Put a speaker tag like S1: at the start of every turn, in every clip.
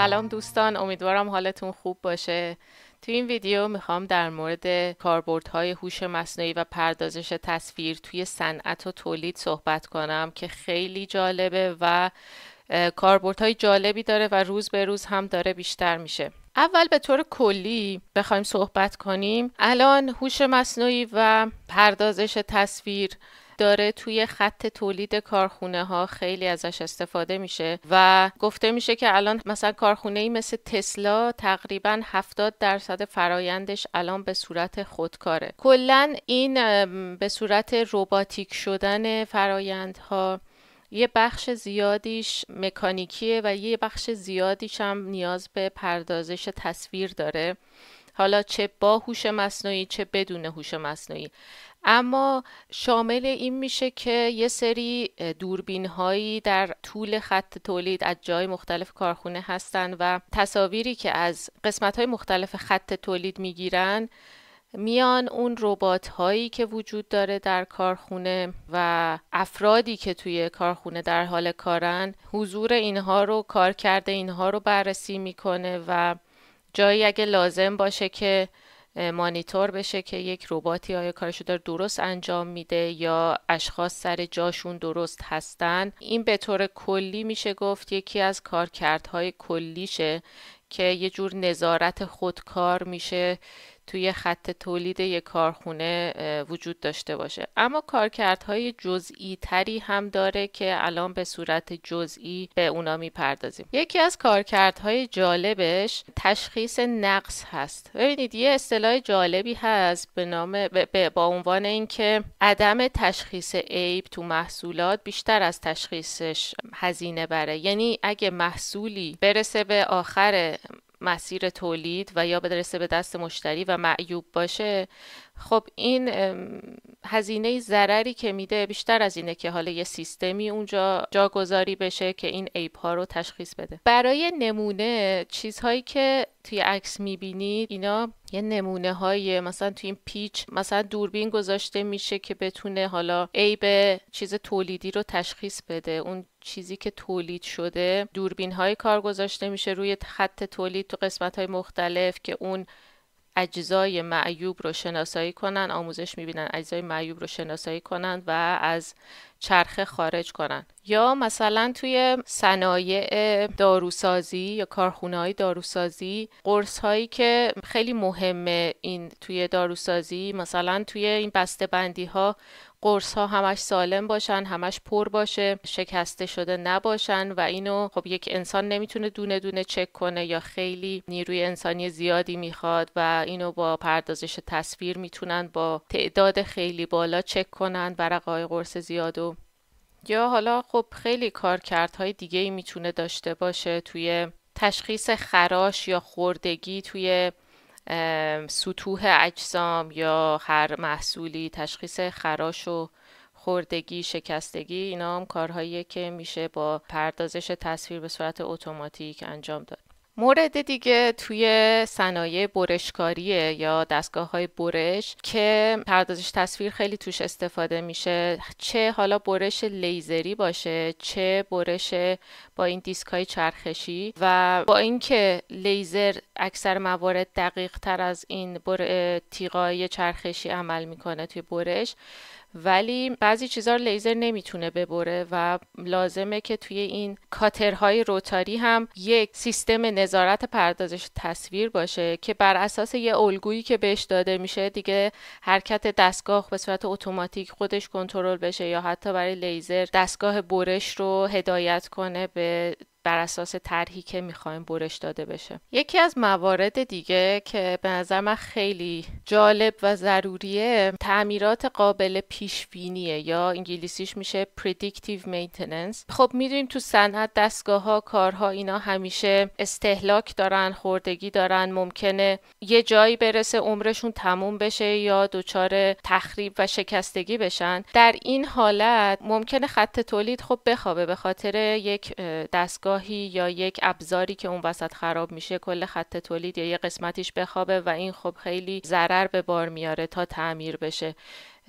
S1: سلام دوستان امیدوارم حالتون خوب باشه تو این ویدیو میخوام در مورد کاربردهای هوش مصنوعی و پردازش تصویر توی صنعت و تولید صحبت کنم که خیلی جالبه و کاربردهای جالبی داره و روز به روز هم داره بیشتر میشه اول به طور کلی بخوایم صحبت کنیم الان هوش مصنوعی و پردازش تصویر داره توی خط تولید کارخونه ها خیلی ازش استفاده میشه و گفته میشه که الان مثلا کارخونه ای مثل تسلا تقریبا 70 درصد فرایندش الان به صورت خودکاره کلا این به صورت روباتیک شدن فرایندها یه بخش زیادیش مکانیکیه و یه بخش زیادیش هم نیاز به پردازش تصویر داره حالا چه با هوش مصنوعی چه بدون هوش مصنوعی اما شامل این میشه که یه سری دوربین هایی در طول خط تولید از جای مختلف کارخونه هستند و تصاویری که از قسمت های مختلف خط تولید میگیرن میان اون ربات هایی که وجود داره در کارخونه و افرادی که توی کارخونه در حال کارن حضور اینها رو کار کرده اینها رو بررسی میکنه و جایی اگه لازم باشه که مانیتور بشه که یک رباتی آیا کارشو داره درست انجام میده یا اشخاص سر جاشون درست هستن این به طور کلی میشه گفت یکی از کارکردهای کلیشه که یه جور نظارت خودکار میشه توی خط تولید یک کارخونه وجود داشته باشه اما کارکردهای جزئی تری هم داره که الان به صورت جزئی به اونا میپردازیم یکی از کارکردهای جالبش تشخیص نقص هست ببینید یه اصطلاح جالبی هست به نام با عنوان اینکه عدم تشخیص عیب تو محصولات بیشتر از تشخیصش هزینه بره یعنی اگه محصولی برسه به آخر مسیر تولید و یا برسه به دست مشتری و معیوب باشه خب این هزینه ضرری که میده بیشتر از اینه که حالا یه سیستمی اونجا جاگذاری بشه که این ایپ ها رو تشخیص بده برای نمونه چیزهایی که توی عکس میبینید اینا یه نمونه های مثلا توی این پیچ مثلا دوربین گذاشته میشه که بتونه حالا عیب چیز تولیدی رو تشخیص بده اون چیزی که تولید شده دوربین های کار گذاشته میشه روی خط تولید تو قسمت های مختلف که اون اجزای معیوب رو شناسایی کنن آموزش میبینن اجزای معیوب رو شناسایی کنن و از چرخه خارج کنن یا مثلا توی صنایع داروسازی یا کارخونه های داروسازی قرص هایی که خیلی مهمه این توی داروسازی مثلا توی این بسته بندی ها قرص ها همش سالم باشن همش پر باشه شکسته شده نباشن و اینو خب یک انسان نمیتونه دونه دونه چک کنه یا خیلی نیروی انسانی زیادی میخواد و اینو با پردازش تصویر میتونن با تعداد خیلی بالا چک کنن ورقای قرص زیادو. یا حالا خب خیلی کارکردهای دیگه ای میتونه داشته باشه توی تشخیص خراش یا خوردگی توی سطوح اجسام یا هر محصولی تشخیص خراش و خوردگی شکستگی اینا هم کارهاییه که میشه با پردازش تصویر به صورت اتوماتیک انجام داد مورد دیگه توی صنایع برشکاری یا دستگاه های برش که پردازش تصویر خیلی توش استفاده میشه چه حالا برش لیزری باشه چه برش با این دیسک های چرخشی و با اینکه لیزر اکثر موارد دقیق تر از این بر... تیغای چرخشی عمل میکنه توی برش ولی بعضی چیزها رو لیزر نمیتونه ببره و لازمه که توی این کاترهای روتاری هم یک سیستم نظارت پردازش تصویر باشه که بر اساس یه الگویی که بهش داده میشه دیگه حرکت دستگاه به صورت اتوماتیک خودش کنترل بشه یا حتی برای لیزر دستگاه برش رو هدایت کنه به بر اساس طرحی که میخوایم برش داده بشه یکی از موارد دیگه که به نظر من خیلی جالب و ضروریه تعمیرات قابل پیش یا انگلیسیش میشه predictive maintenance خب میدونیم تو صنعت دستگاه ها کارها اینا همیشه استهلاک دارن خوردگی دارن ممکنه یه جایی برسه عمرشون تموم بشه یا دچار تخریب و شکستگی بشن در این حالت ممکنه خط تولید خب بخوابه به خاطر یک دستگاه یا یک ابزاری که اون وسط خراب میشه کل خط تولید یا یه قسمتیش بخوابه و این خب خیلی ضرر به بار میاره تا تعمیر بشه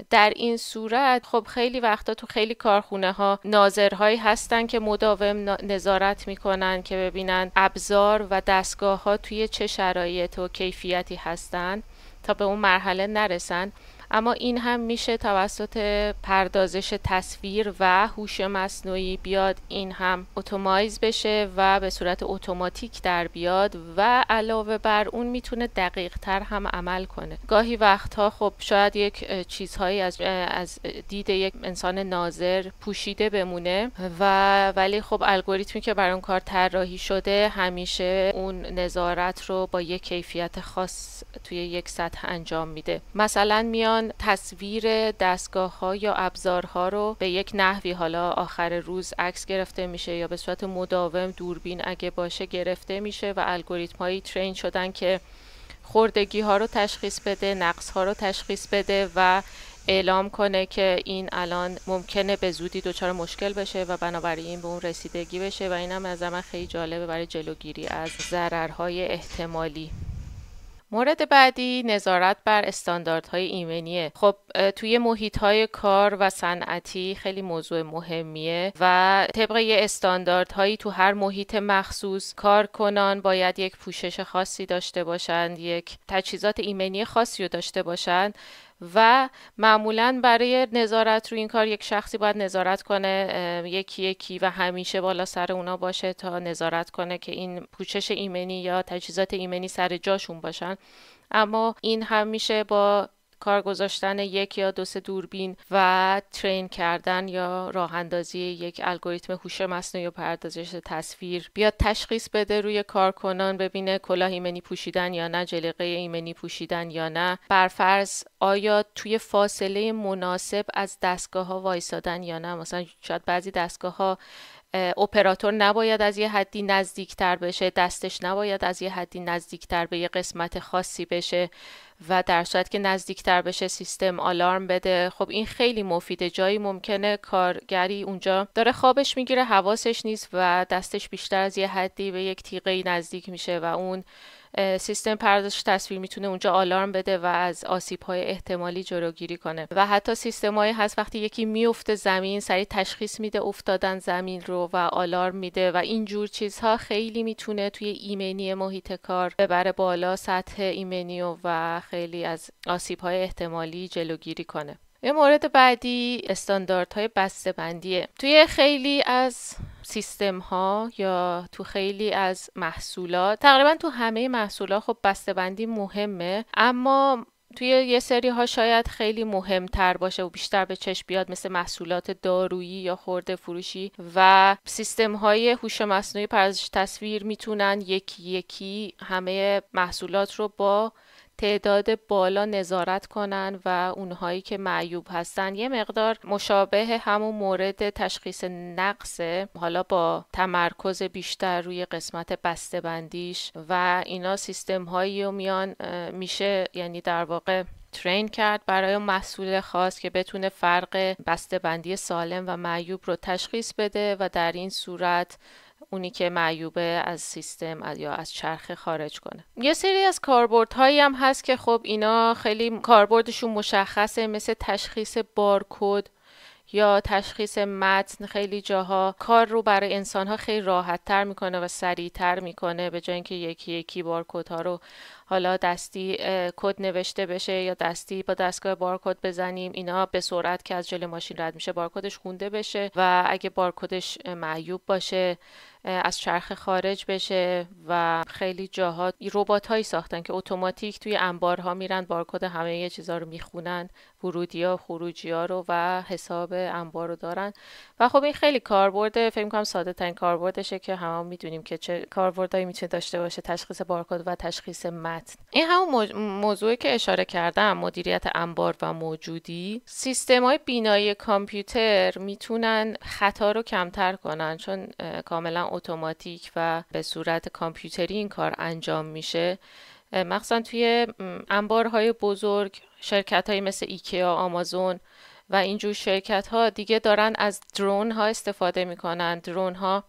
S1: در این صورت خب خیلی وقتا تو خیلی کارخونه ها ناظرهایی هستن که مداوم نظارت میکنن که ببینن ابزار و دستگاه ها توی چه شرایط و کیفیتی هستن تا به اون مرحله نرسن اما این هم میشه توسط پردازش تصویر و هوش مصنوعی بیاد این هم اتومایز بشه و به صورت اتوماتیک در بیاد و علاوه بر اون میتونه دقیق تر هم عمل کنه گاهی وقتها خب شاید یک چیزهایی از, از دید یک انسان ناظر پوشیده بمونه و ولی خب الگوریتمی که بر اون کار طراحی شده همیشه اون نظارت رو با یک کیفیت خاص توی یک سطح انجام میده مثلا میان تصویر دستگاه ها یا ابزارها رو به یک نحوی حالا آخر روز عکس گرفته میشه یا به صورت مداوم دوربین اگه باشه گرفته میشه و الگوریتم هایی ترین شدن که خوردگی ها رو تشخیص بده نقص ها رو تشخیص بده و اعلام کنه که این الان ممکنه به زودی دچار مشکل بشه و بنابراین به اون رسیدگی بشه و هم از خیلی جالبه برای جلوگیری از ضررهای احتمالی مورد بعدی نظارت بر استانداردهای ایمنیه خب توی محیط های کار و صنعتی خیلی موضوع مهمیه و طبق یه استانداردهایی تو هر محیط مخصوص کارکنان باید یک پوشش خاصی داشته باشند یک تجهیزات ایمنی خاصی رو داشته باشند و معمولا برای نظارت روی این کار یک شخصی باید نظارت کنه یکی یکی و همیشه بالا سر اونا باشه تا نظارت کنه که این پوشش ایمنی یا تجهیزات ایمنی سر جاشون باشن اما این همیشه با کار گذاشتن یک یا دو سه دوربین و ترین کردن یا راه اندازی یک الگوریتم هوش مصنوعی و پردازش تصویر بیاد تشخیص بده روی کارکنان ببینه کلاه ایمنی پوشیدن یا نه جلیقه ایمنی پوشیدن یا نه برفرض آیا توی فاصله مناسب از دستگاه ها وایسادن یا نه مثلا شاید بعضی دستگاه ها اپراتور نباید از یه حدی نزدیکتر بشه دستش نباید از یه حدی نزدیکتر به یه قسمت خاصی بشه و در صورت که نزدیکتر بشه سیستم آلارم بده خب این خیلی مفیده جایی ممکنه کارگری اونجا داره خوابش میگیره حواسش نیست و دستش بیشتر از یه حدی به یک تیغه نزدیک میشه و اون سیستم پردازش تصویر میتونه اونجا آلارم بده و از آسیب های احتمالی جلوگیری کنه و حتی سیستم های هست وقتی یکی میفته زمین سریع تشخیص میده افتادن زمین رو و آلارم میده و این جور چیزها خیلی میتونه توی ایمنی محیط کار ببره بالا سطح ایمنیو و خیلی از آسیب های احتمالی جلوگیری کنه یه مورد بعدی استانداردهای بسته‌بندیه توی خیلی از سیستم ها یا تو خیلی از محصولات تقریبا تو همه محصولات خب بسته‌بندی مهمه اما توی یه سری ها شاید خیلی مهمتر باشه و بیشتر به چشم بیاد مثل محصولات دارویی یا خورده فروشی و سیستم های هوش مصنوعی پردازش تصویر میتونن یکی یکی همه محصولات رو با تعداد بالا نظارت کنن و اونهایی که معیوب هستن یه مقدار مشابه همون مورد تشخیص نقصه حالا با تمرکز بیشتر روی قسمت بسته بندیش و اینا سیستم هایی و میان میشه یعنی در واقع ترین کرد برای محصول خاص که بتونه فرق بندی سالم و معیوب رو تشخیص بده و در این صورت اونی که معیوبه از سیستم یا از چرخ خارج کنه یه سری از کاربرد هایی هم هست که خب اینا خیلی کاربردشون مشخصه مثل تشخیص بارکد یا تشخیص متن خیلی جاها کار رو برای انسان ها خیلی راحت تر میکنه و سریعتر میکنه به جای اینکه یکی یکی بارکد ها رو حالا دستی کد نوشته بشه یا دستی با دستگاه بارکد بزنیم اینا به سرعت که از جلوی ماشین رد میشه بارکدش خونده بشه و اگه بارکدش معیوب باشه از چرخ خارج بشه و خیلی جاها ربات هایی ساختن که اتوماتیک توی انبارها میرن بارکد همه یه چیزا رو میخونن ورودی ها خروجی ها رو و حساب انبار رو دارن و خب این خیلی کاربرد فکر کنم ساده ترین کاربردشه که همون میدونیم که چه کاربردهایی میتونه داشته باشه تشخیص بارکد و تشخیص این همون موضوعی که اشاره کردم مدیریت انبار و موجودی سیستم های بینایی کامپیوتر میتونن خطا رو کمتر کنن چون کاملا اتوماتیک و به صورت کامپیوتری این کار انجام میشه مخصوصا توی انبارهای بزرگ شرکت های مثل ایکیا آمازون و اینجور شرکت ها دیگه دارن از درون ها استفاده میکنن درون ها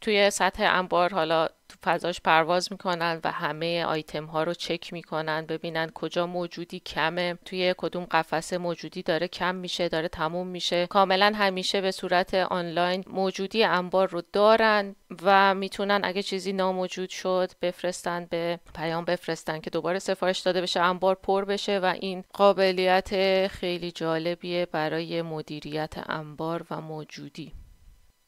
S1: توی سطح انبار حالا تو فضاش پرواز میکنن و همه آیتم ها رو چک میکنن ببینن کجا موجودی کمه توی کدوم قفسه موجودی داره کم میشه داره تموم میشه کاملا همیشه به صورت آنلاین موجودی انبار رو دارن و میتونن اگه چیزی ناموجود شد بفرستن به پیام بفرستن که دوباره سفارش داده بشه انبار پر بشه و این قابلیت خیلی جالبیه برای مدیریت انبار و موجودی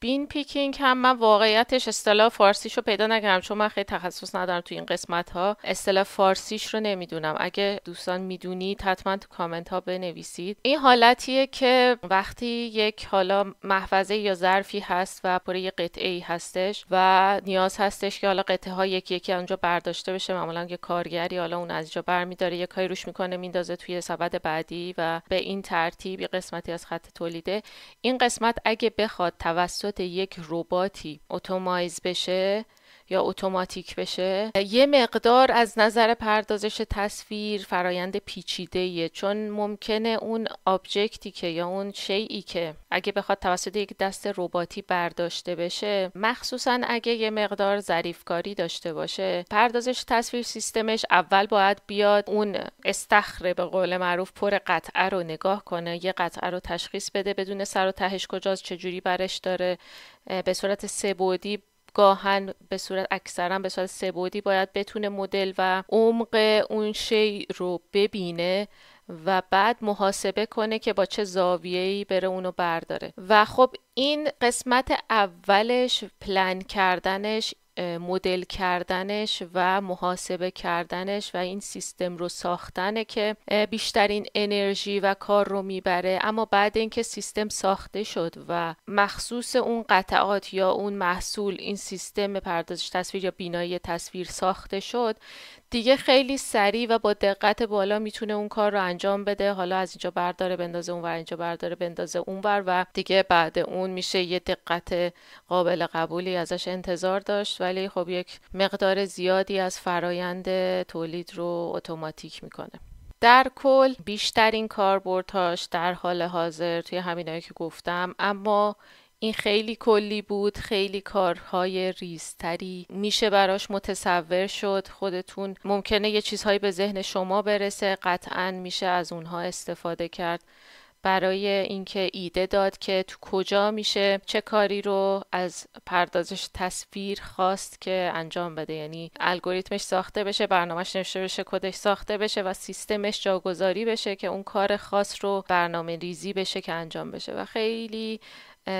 S1: بین پیکینگ هم من واقعیتش اصطلاح فارسیش رو پیدا نکردم چون من خیلی تخصص ندارم تو این قسمت ها اصطلاح فارسیش رو نمیدونم اگه دوستان میدونید حتما تو کامنت ها بنویسید این حالتیه که وقتی یک حالا محفظه یا ظرفی هست و پر یه قطعه ای هستش و نیاز هستش که حالا قطعه ها یکی یکی اونجا برداشته بشه معمولا یه کارگری حالا اون از اینجا برمیداره یه کاری روش میکنه میندازه توی سبد بعدی و به این ترتیب قسمتی از خط تولیده این قسمت اگه بخواد توسط یک رباتی اتومایز بشه یا اتوماتیک بشه یه مقدار از نظر پردازش تصویر فرایند پیچیده چون ممکنه اون آبجکتی که یا اون شیعی که اگه بخواد توسط یک دست رباتی برداشته بشه مخصوصا اگه یه مقدار ظریفکاری داشته باشه پردازش تصویر سیستمش اول باید بیاد اون استخره به قول معروف پر قطعه رو نگاه کنه یه قطعه رو تشخیص بده بدون سر و تهش کجاست چجوری برش داره به صورت سبودی گاهن به صورت اکثرا به صورت سبودی باید بتونه مدل و عمق اون شی رو ببینه و بعد محاسبه کنه که با چه زاویه‌ای بره اونو برداره و خب این قسمت اولش پلن کردنش مدل کردنش و محاسبه کردنش و این سیستم رو ساختنه که بیشترین انرژی و کار رو میبره اما بعد اینکه سیستم ساخته شد و مخصوص اون قطعات یا اون محصول این سیستم پردازش تصویر یا بینایی تصویر ساخته شد دیگه خیلی سریع و با دقت بالا میتونه اون کار رو انجام بده حالا از اینجا برداره بندازه اونور اینجا برداره بندازه اونور و دیگه بعد اون میشه یه دقت قابل قبولی ازش انتظار داشت ولی خب یک مقدار زیادی از فرایند تولید رو اتوماتیک میکنه در کل بیشترین کاربردهاش در حال حاضر توی همینایی که گفتم اما این خیلی کلی بود خیلی کارهای ریزتری میشه براش متصور شد خودتون ممکنه یه چیزهایی به ذهن شما برسه قطعا میشه از اونها استفاده کرد برای اینکه ایده داد که تو کجا میشه چه کاری رو از پردازش تصویر خواست که انجام بده یعنی الگوریتمش ساخته بشه برنامهش نوشته بشه کدش ساخته بشه و سیستمش جاگذاری بشه که اون کار خاص رو برنامه ریزی بشه که انجام بشه و خیلی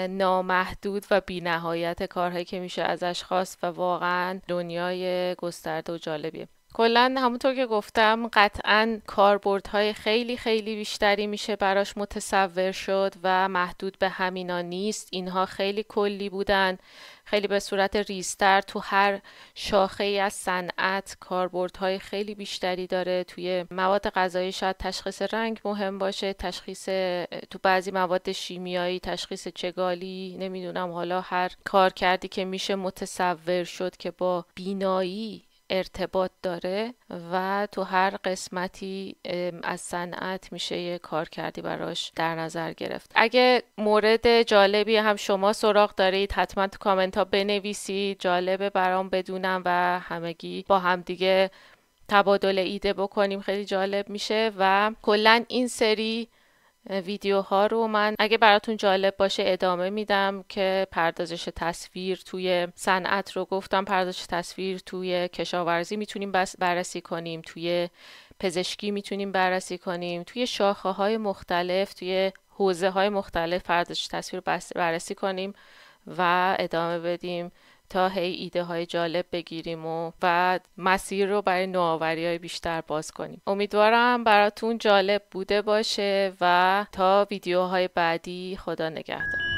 S1: نامحدود و بینهایت کارهایی که میشه ازش خواست و واقعا دنیای گسترده و جالبیه کلا همونطور که گفتم قطعا کاربردهای خیلی خیلی بیشتری میشه براش متصور شد و محدود به همینا نیست اینها خیلی کلی بودن خیلی به صورت ریستر تو هر شاخه ای از صنعت کاربردهای خیلی بیشتری داره توی مواد غذایی شاید تشخیص رنگ مهم باشه تشخیص تو بعضی مواد شیمیایی تشخیص چگالی نمیدونم حالا هر کار کردی که میشه متصور شد که با بینایی ارتباط داره و تو هر قسمتی از صنعت میشه یه کار کردی براش در نظر گرفت اگه مورد جالبی هم شما سراغ دارید حتما تو کامنت ها بنویسید جالبه برام بدونم و همگی با همدیگه تبادل ایده بکنیم خیلی جالب میشه و کلا این سری ویدیوها رو من اگه براتون جالب باشه ادامه میدم که پردازش تصویر توی صنعت رو گفتم پردازش تصویر توی کشاورزی میتونیم بررسی کنیم توی پزشکی میتونیم بررسی کنیم توی شاخه های مختلف توی حوزه های مختلف پردازش تصویر بررسی کنیم و ادامه بدیم تا هی ایده های جالب بگیریم و و مسیر رو برای نوآوری های بیشتر باز کنیم امیدوارم براتون جالب بوده باشه و تا ویدیوهای بعدی خدا نگهدار